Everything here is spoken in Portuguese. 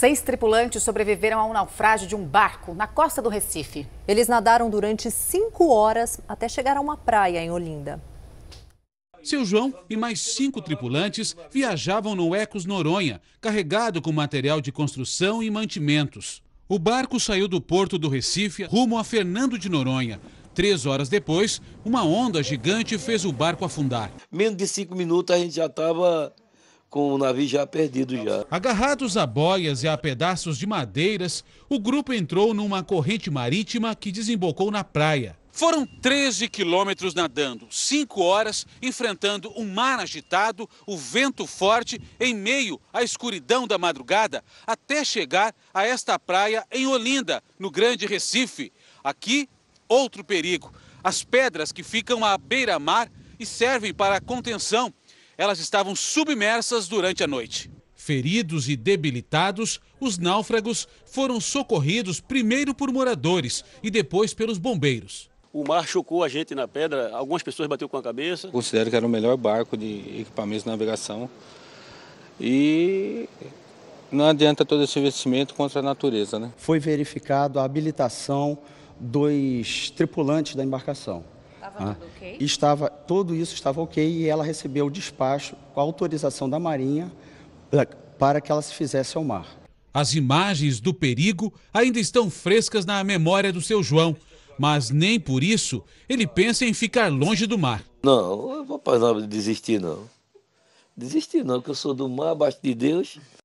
Seis tripulantes sobreviveram a um naufrágio de um barco na costa do Recife. Eles nadaram durante cinco horas até chegar a uma praia em Olinda. Seu João e mais cinco tripulantes viajavam no Ecos Noronha, carregado com material de construção e mantimentos. O barco saiu do porto do Recife rumo a Fernando de Noronha. Três horas depois, uma onda gigante fez o barco afundar. Menos de cinco minutos a gente já estava com o navio já perdido já. Agarrados a boias e a pedaços de madeiras, o grupo entrou numa corrente marítima que desembocou na praia. Foram 13 quilômetros nadando, 5 horas enfrentando um mar agitado, o vento forte, em meio à escuridão da madrugada, até chegar a esta praia em Olinda, no Grande Recife. Aqui, outro perigo: as pedras que ficam à beira-mar e servem para contenção elas estavam submersas durante a noite. Feridos e debilitados, os náufragos foram socorridos primeiro por moradores e depois pelos bombeiros. O mar chocou a gente na pedra, algumas pessoas bateram com a cabeça. Considero que era o melhor barco de equipamento de navegação. E não adianta todo esse investimento contra a natureza, né? Foi verificado a habilitação dos tripulantes da embarcação. Estava ah, tudo ok? Estava, tudo isso estava ok e ela recebeu o despacho com a autorização da Marinha para que ela se fizesse ao mar. As imagens do perigo ainda estão frescas na memória do seu João, mas nem por isso ele pensa em ficar longe do mar. Não, eu vou parar de desistir não. Desistir não, que eu sou do mar, abaixo de Deus.